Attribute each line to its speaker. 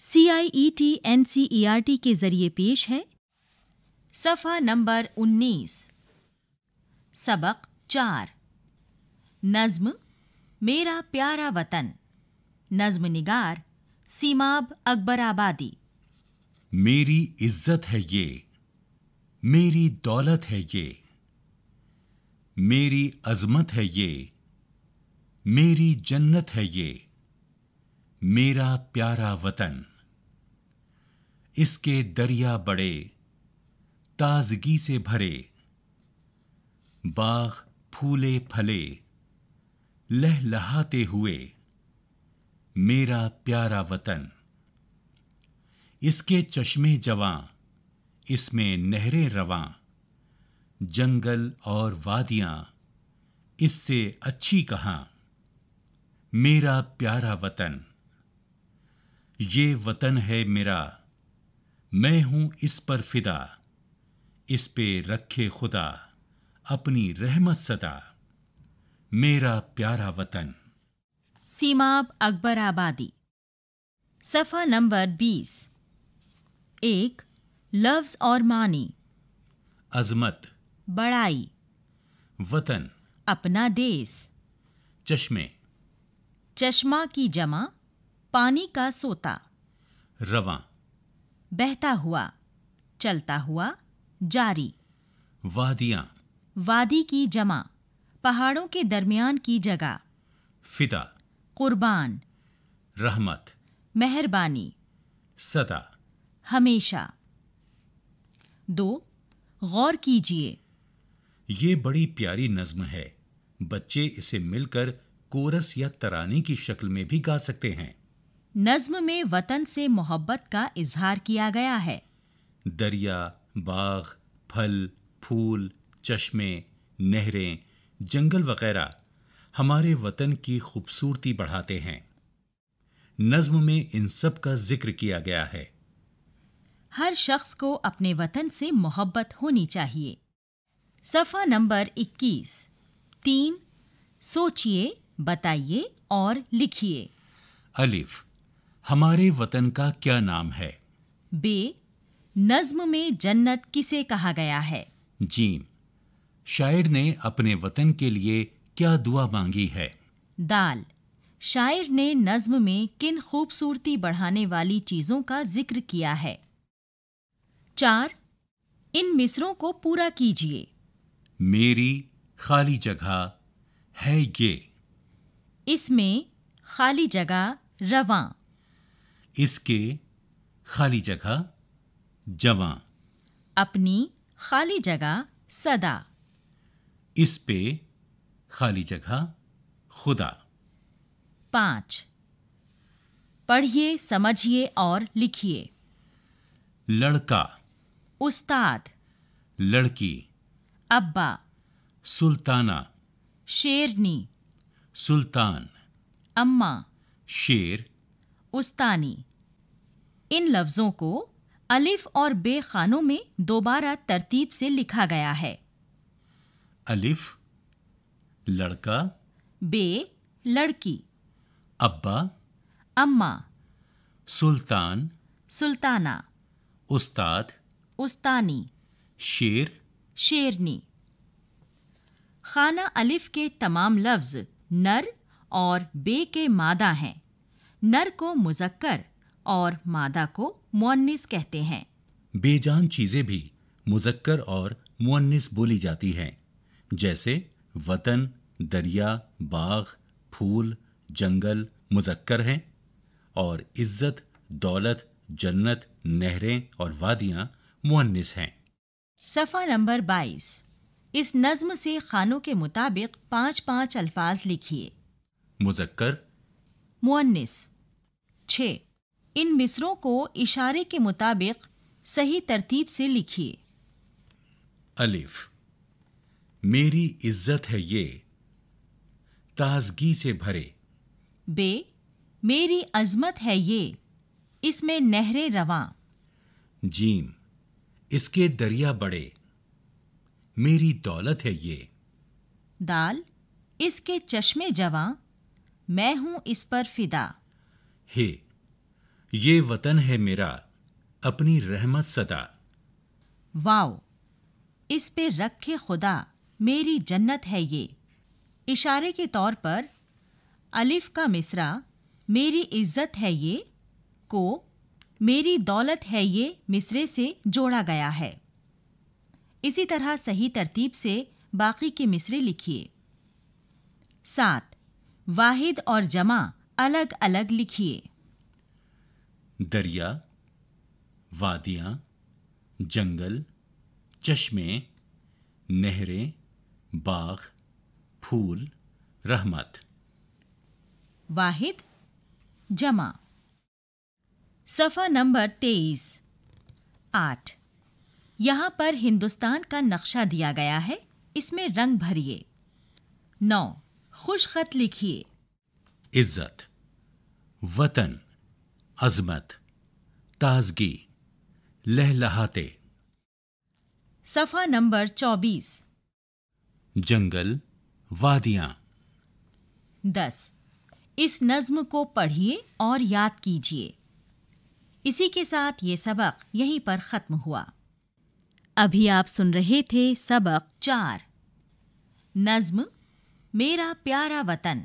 Speaker 1: C I E T N C E R T के जरिए पेश है सफ़ा नंबर 19 सबक चार नज्म मेरा प्यारा वतन नज्म निगार सीमाब अकबराबादी
Speaker 2: मेरी इज्जत है ये मेरी दौलत है ये मेरी अजमत है ये मेरी जन्नत है ये मेरा प्यारा वतन इसके दरिया बड़े ताजगी से भरे बाग फूले फले लहलहाते हुए मेरा प्यारा वतन इसके चश्मे जवां इसमें नहरें रवां जंगल और वादियां इससे अच्छी कहाँ मेरा प्यारा वतन ये वतन है मेरा मैं हूं इस पर फिदा इस पे रखे खुदा अपनी रहमत सदा मेरा प्यारा वतन
Speaker 1: सीमाब अकबर आबादी सफ़ा नंबर बीस एक लव्स और मानी
Speaker 2: अजमत बड़ाई वतन
Speaker 1: अपना देश चश्मे चश्मा की जमा पानी का सोता रवा बहता हुआ चलता हुआ जारी वादिया वादी की जमा पहाड़ों के दरमियान की जगह फिदा कुर्बान रहमत मेहरबानी सदा हमेशा दो गौर कीजिए
Speaker 2: ये बड़ी प्यारी नज्म है बच्चे इसे मिलकर कोरस या तराने की शक्ल में भी गा सकते हैं
Speaker 1: नज्म में वतन से मोहब्बत का इजहार किया गया है
Speaker 2: दरिया बाग फल फूल चश्मे नहरें जंगल वगैरह हमारे वतन की खूबसूरती बढ़ाते हैं नज्म में इन सब का जिक्र किया गया है
Speaker 1: हर शख्स को अपने वतन से मोहब्बत होनी चाहिए सफ़ा नंबर 21 तीन सोचिए बताइए और लिखिए
Speaker 2: अलिफ हमारे वतन का क्या नाम है
Speaker 1: बे नज्म में जन्नत किसे कहा गया है
Speaker 2: जी शायर ने अपने वतन के लिए क्या दुआ मांगी है
Speaker 1: दाल शायर ने नज्म में किन खूबसूरती बढ़ाने वाली चीज़ों का जिक्र किया है चार इन मिसरों को पूरा कीजिए
Speaker 2: मेरी खाली जगह है ये
Speaker 1: इसमें खाली जगह रवां
Speaker 2: इसके खाली जगह जवा
Speaker 1: अपनी खाली जगह सदा
Speaker 2: इस पे खाली जगह खुदा
Speaker 1: पांच पढ़िए समझिए और लिखिए लड़का उस्ताद लड़की अब्बा सुल्ताना शेरनी
Speaker 2: सुल्तान अम्मा शेर
Speaker 1: उस्तानी इन लफ्ज़ों को अलिफ और बे खानों में दोबारा तरतीब से लिखा गया है
Speaker 2: अलिफ लड़का
Speaker 1: बे लड़की अब्बा अम्मा
Speaker 2: सुल्तान सुल्ताना उस्ताद उस्तानी शेर
Speaker 1: शेरनी खाना अलिफ के तमाम लफ्ज़ नर और बे के मादा हैं नर को मुजक्कर और मादा को मुन्निस कहते हैं
Speaker 2: बेजान चीजें भी मुजक्कर और मुन्निस बोली जाती हैं जैसे वतन दरिया बाग फूल जंगल मुजक्कर हैं और इज्जत दौलत जन्नत नहरें और वादियां मुन्निस हैं
Speaker 1: सफ़ा नंबर 22 इस नज्म से खानों के मुताबिक पांच पांच अल्फाज लिखिए मुजक्कर मुन्निस छः इन मिसरों को इशारे के मुताबिक सही तरतीब से लिखिए
Speaker 2: अलिफ मेरी इज्जत है ये ताजगी से भरे
Speaker 1: बे मेरी अजमत है ये इसमें नहरे रवा
Speaker 2: जीम इसके दरिया बड़े मेरी दौलत है ये
Speaker 1: दाल इसके चश्मे जवां मैं हूं इस पर फिदा
Speaker 2: हे ये वतन है मेरा अपनी रहमत सदा
Speaker 1: वाओ इस पे रखे खुदा मेरी जन्नत है ये इशारे के तौर पर अलिफ का मिसरा मेरी इज्जत है ये को मेरी दौलत है ये मिसरे से जोड़ा गया है इसी तरह सही तरतीब से बाकी के मिसरे लिखिए सात वाहिद और जमा अलग अलग लिखिए
Speaker 2: दरिया वादिया जंगल चश्मे नहरें बाग फूल रहमत
Speaker 1: वाहिद जमा सफ़ा नंबर तेईस आठ यहां पर हिंदुस्तान का नक्शा दिया गया है इसमें रंग भरिए नौ खुश खत लिखिए
Speaker 2: इज्जत वतन अजमत ताजगी लहलहाते
Speaker 1: सफ़ा नंबर चौबीस
Speaker 2: जंगल वादियां
Speaker 1: दस इस नज्म को पढ़िए और याद कीजिए इसी के साथ ये सबक यहीं पर ख़त्म हुआ अभी आप सुन रहे थे सबक चार नज्म मेरा प्यारा वतन